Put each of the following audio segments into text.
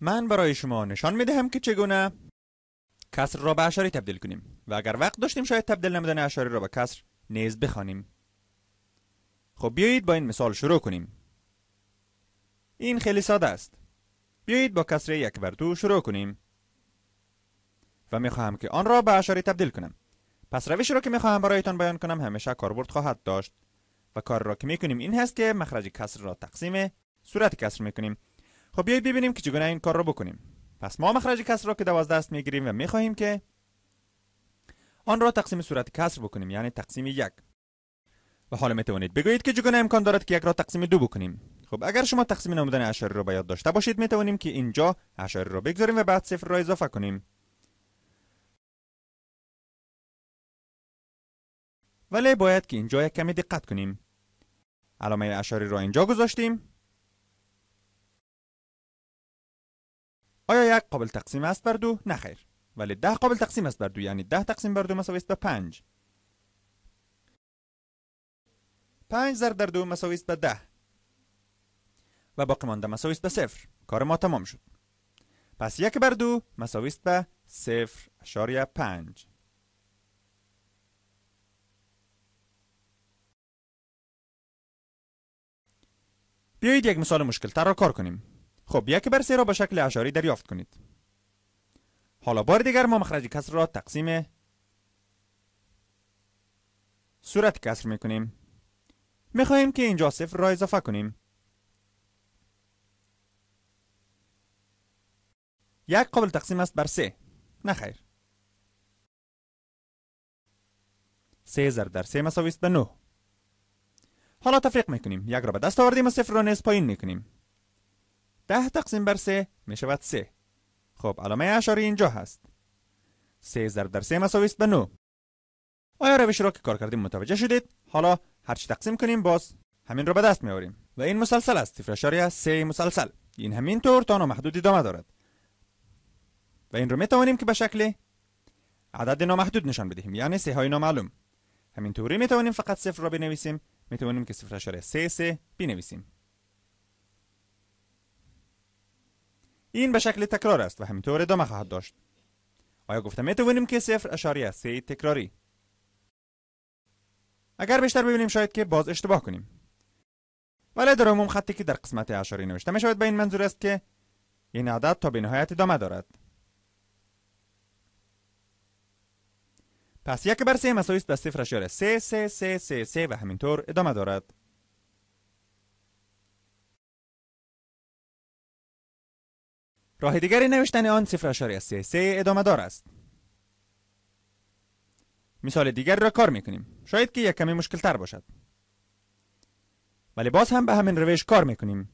من برای شما نشان دهم که چگونه کسر را به اشاری تبدیل کنیم و اگر وقت داشتیم شاید تبدیل نمودن اشاری را به کسر نیز بخوانیم خب بیایید با این مثال شروع کنیم این خیلی ساده است بیایید با کسر یک بر دو شروع کنیم و می خواهم که آن را به اشاری تبدیل کنم پس روش را که می خواهم برایتان بیان کنم همیشه کاربرد خواهد داشت و کار را که کنیم این هست که مخرج کسر را تقسیم صورت کسر کنیم. خب بیایید ببینیم که چگونه این کار رو بکنیم پس ما مخرج کسر را که دوازده است میگیریم و میخواهیم که آن را تقسیم صورت کسر بکنیم یعنی تقسیم یک و حالا میتوانید بگویید که چگونه امکان دارد که یک را تقسیم دو بکنیم خب اگر شما تقسیم نمودن اشاری را باید داشته باشید میتوانیم که اینجا اشاری را بگذاریم و بعد صفر را اضافه کنیم ولی باید که اینجا یک کمی دقت کنیم علامه اشاری را اینجا گذاشتیم آیا یک قابل تقسیم است بر دو نه ولی ده قابل تقسیم است بر دو یعنی ده تقسیم بر دو مساوی است به پنج پنج ضرب در دو مساوی است به ده و باقی مانده مساوی است به صفر کار ما تمام شد پس یک بر دو مساوی است به صفر اشاریه پنج بیایید یک مثال مشکل تر را کار کنیم خب یک بر سه را به شکل اشاری دریافت کنید حالا بار دیگر ما مخرج کسر را تقسیم صورت کسر میکنیم میخواهیم که اینجا صفر را اضافه کنیم یک قابل تقسیم است بر سه نخیر سه زر در سه مساوی است به نه حالا تفریق میکنیم یک را به دست آوردیم و صفر را نیز پایین میکنیم 10 تقسیم بر 3 می شود 3 خب علامه اشاری اینجا هست سه ضرب در 3 مساویست به 9 آیا روش را که کار کردیم متوجه شدید حالا هرچی تقسیم کنیم باز همین را به دست آوریم. و این مسلسل است سه مسلسل این همین طور تا نامحدود ادامه دارد و این رو می توانیم که به شکل عدد نامحدود نشان بدهیم یعنی سه های نامعلوم همین طوری می توانیم فقط صفر را بنویسیم می توانیم که سه بنویسیم این به شکل تکرار است و همینطور ادامه خواهد داشت آیا گفتم می که صفر از سه تکراری اگر بیشتر ببینیم شاید که باز اشتباه کنیم ولی در عموم خطی که در قسمت اشاری نوشته می شود به این منظور است که این عدد تا به نهایت ادامه دارد پس یک بر سه به صفر اشاره سه سه سه سه سه و همینطور ادامه دارد راه دیگری نوشتن آن 0.33 ادامه دار است مثال دیگر را کار میکنیم شاید که یک کمی مشکل تر باشد ولی باز هم به همین روش کار میکنیم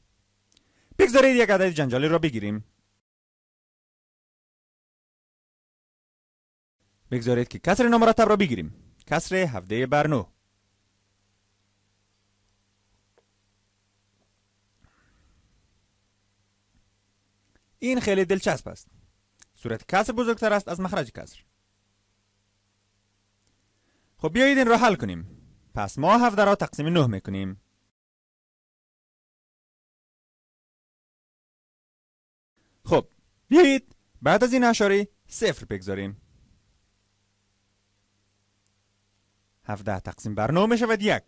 بگذارید یک عدد جنجالی را بگیریم بگذارید که کسر نامرتب را بگیریم کسر هفته بر نو این خیلی دلچسپ است صورت کسر بزرگتر است از مخرج کسر خب بیایید این را حل کنیم پس ما هفته را تقسیم نه میکنیم خب بیایید بعد از این اشاره صفر بگذاریم هفته تقسیم بر نه میشود یک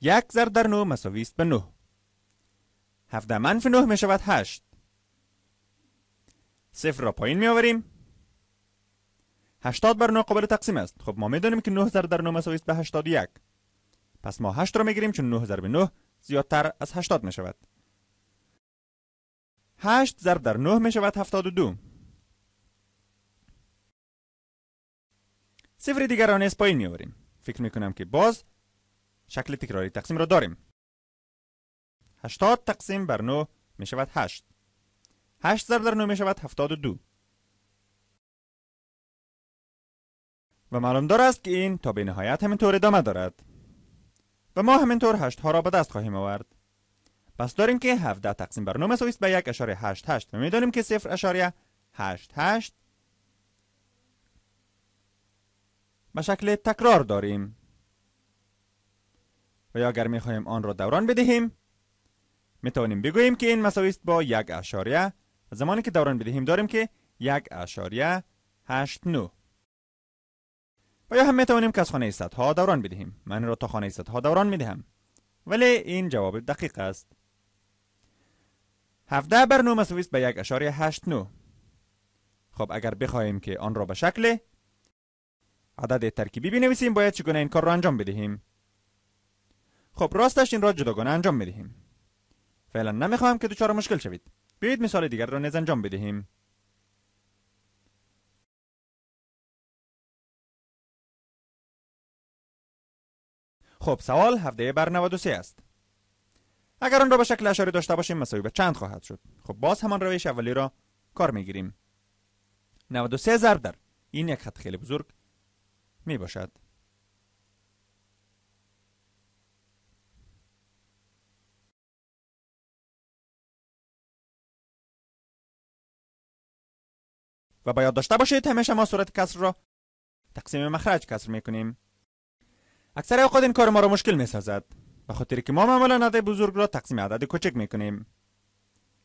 یک زر در نه مساویست به نه هفته منفی نه میشود هشت صفر را پایین می آوریم 80 بر 9 قابل تقسیم است خب ما میدانیم که 9 ضرب در 9 مساوی است به 81 پس ما 8 را میگیریم چون 9 ضرب 9 زیادتر از 80 می شود 8 ضرب در 9 می شود 72 صفر دیگر را نیز پایین می آوریم فکر می کنم که باز شکل تکراری تقسیم را داریم 80 تقسیم بر 9 می شود 8 8 ضرب در 9 می شود 72 و معلوم دار است که این تا به نهایت همینطور ادامه دارد و ما همینطور 8 ها را به دست خواهیم آورد پس داریم که 17 تقسیم بر 9 مساوی است به 8 و می دانیم که 0.88 به شکل تکرار داریم و یا اگر می خواهیم آن را دوران بدهیم میتوانیم بگوییم که این مساوی است با اشاریه زمانی که دوران بدهیم داریم که یک اشاریه هشت نو و یا هم میتوانیم که از خانه ها دوران بدهیم من را تا خانه ها دوران میدهم ولی این جواب دقیق است 17 بر به یک است هشت نو خب اگر بخواهیم که آن را به شکل عدد ترکیبی بنویسیم باید چگونه این کار را انجام بدهیم خب راستش این را جداگانه انجام میدهیم فعلا نمیخواهم که دچار مشکل شوید بیایید مثال دیگر را نیز انجام بدهیم. خب سوال هفته بر 93 است. اگر آن را به شکل اشاره داشته باشیم مساوی به چند خواهد شد. خب باز همان روش اولی را کار میگیریم. 93 ضرب در این یک خط خیلی بزرگ می باشد. و باید داشته باشید همیشه ما صورت کسر را تقسیم مخرج کسر میکنیم اکثر اوقات این کار ما را مشکل میسازد به خاطر که ما معمولا عدد بزرگ را تقسیم عدد کوچک میکنیم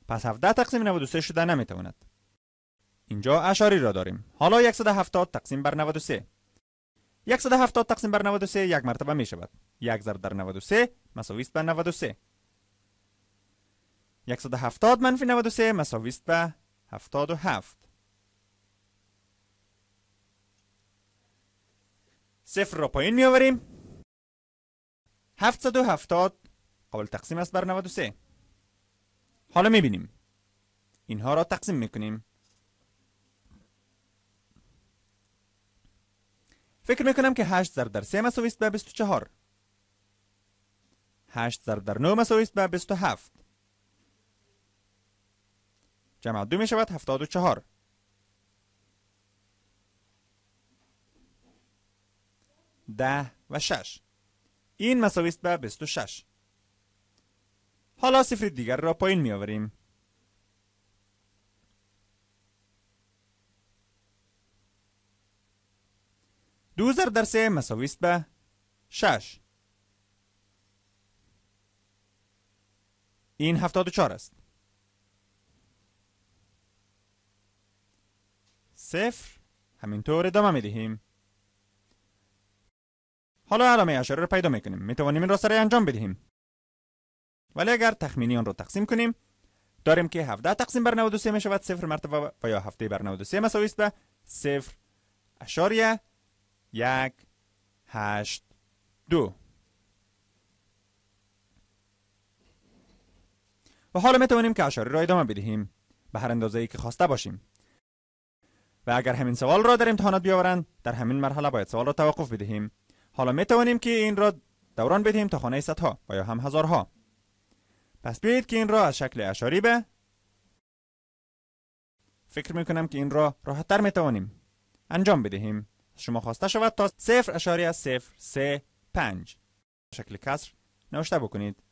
پس 17 تقسیم 93 شده نمیتواند اینجا اشاری را داریم حالا 170 تقسیم بر 93 170 تقسیم بر 93 یک مرتبه می شود یک ضرب در 93 مساوی است به 93 170 منفی 93 مساوی است به 77 صفر را پایین آوریم 770 قابل تقسیم است بر 93 حالا می بینیم اینها را تقسیم میکنیم فکر می کنم که 8 ضرب در 3 مساوی است به 24 8 ضرب در 9 مساوی است به 27 جمع دو می شود 74 ده و 6 این مساوی است به 26 حالا صفر دیگر را پایین می آوریم دوزر در سه مساوی است به 6 این 74 است صفر همینطور ادامه می دهیم حالا علامه اشاره رو پیدا میکنیم میتوانیم این را سره انجام بدهیم ولی اگر تخمینی آن را تقسیم کنیم داریم که 17 تقسیم بر 93 می شود 0 مرتبه و یا 7 بر 93 مساوی است به 0 اشاریه 1 8 2 و حالا میتوانیم که اشاره را ادامه بدهیم به هر اندازه ای که خواسته باشیم و اگر همین سوال را در امتحانات بیاورند در همین مرحله باید سوال را توقف بدهیم حالا می توانیم که این را دوران بدهیم تا خانه صدها و یا هم هزارها پس بیایید که این را از شکل اشاری به فکر می کنم که این را راحتتر می توانیم انجام بدهیم شما خواسته شود تا صفر اشاری از صفر سه پنج شکل کسر نوشته بکنید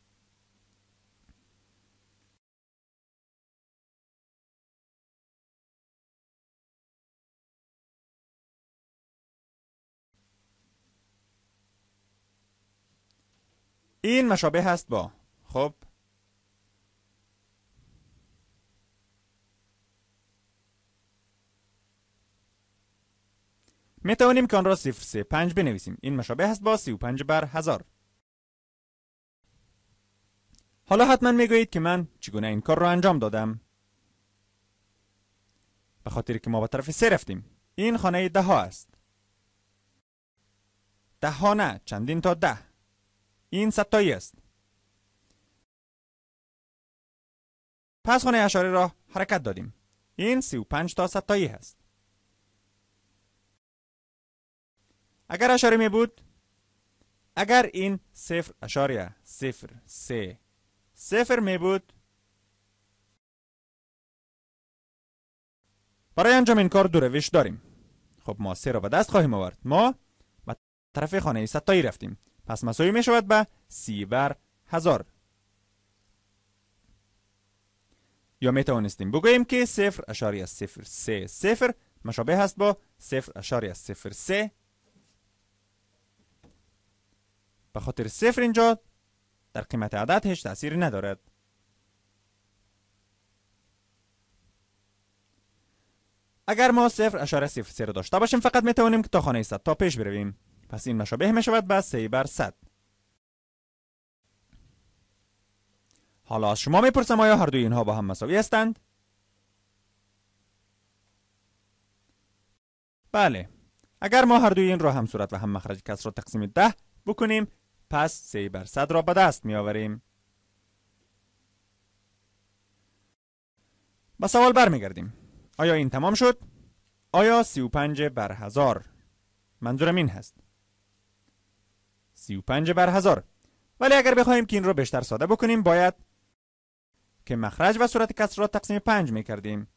این مشابه هست با خب می توانیم که آن را پنج بنویسیم این مشابه هست با 35 بر هزار حالا حتما میگویید که من چگونه این کار را انجام دادم به خاطر که ما به طرف سه رفتیم این خانه ده ها است ده ها نه چندین تا ده این ستایی است پس خانه اشاره را حرکت دادیم این سی و پنج تا ستایی هست اگر اشاره می بود اگر این صفر اشاره صفر سه صفر می بود برای انجام این کار دو روش داریم خب ما سه را به دست خواهیم آورد ما به طرف خانه ستایی رفتیم پس مساوی می شود به سی بر هزار یا می توانستیم بگوییم که صفر اشاری از صفر سه صفر مشابه هست با صفر اشاری از صفر سه به خاطر صفر اینجا در قیمت عدد هیچ تاثیری ندارد اگر ما صفر اشاره صفر سه را داشته باشیم فقط می توانیم که تا خانه صد تا پیش برویم پس این مشابه می شود به 3 بر حالا از شما میپرسم آیا هر دوی اینها با هم مساوی هستند؟ بله اگر ما هر دوی این را هم صورت و هم مخرج کس را تقسیم ده بکنیم پس 3 بر 100 را به دست می آوریم به سوال برمیگردیم آیا این تمام شد؟ آیا 35 بر هزار؟ منظورم این هست 35 بر هزار ولی اگر بخوایم که این را بیشتر ساده بکنیم باید که مخرج و صورت کسر را تقسیم 5 می کردیم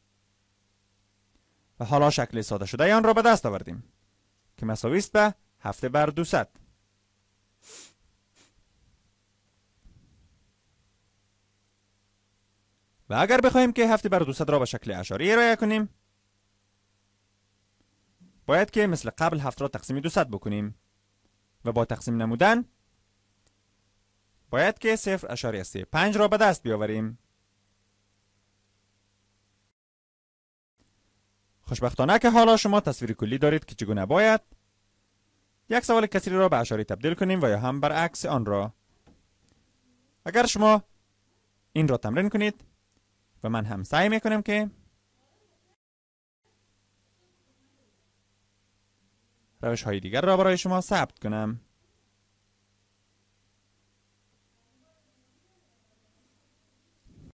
و حالا شکل ساده شده آن را به دست آوردیم که مساوی است به 7 بر 200 و اگر بخوایم که 7 بر 200 را به شکل اشاری ارائه کنیم باید که مثل قبل هفت را تقسیم 200 بکنیم و با تقسیم نمودن باید که پنج را به دست بیاوریم خوشبختانه که حالا شما تصویر کلی دارید که چگونه باید یک سوال کسری را به اشاری تبدیل کنیم و یا هم برعکس آن را اگر شما این را تمرین کنید و من هم سعی میکنم که روش های دیگر را برای شما ثبت کنم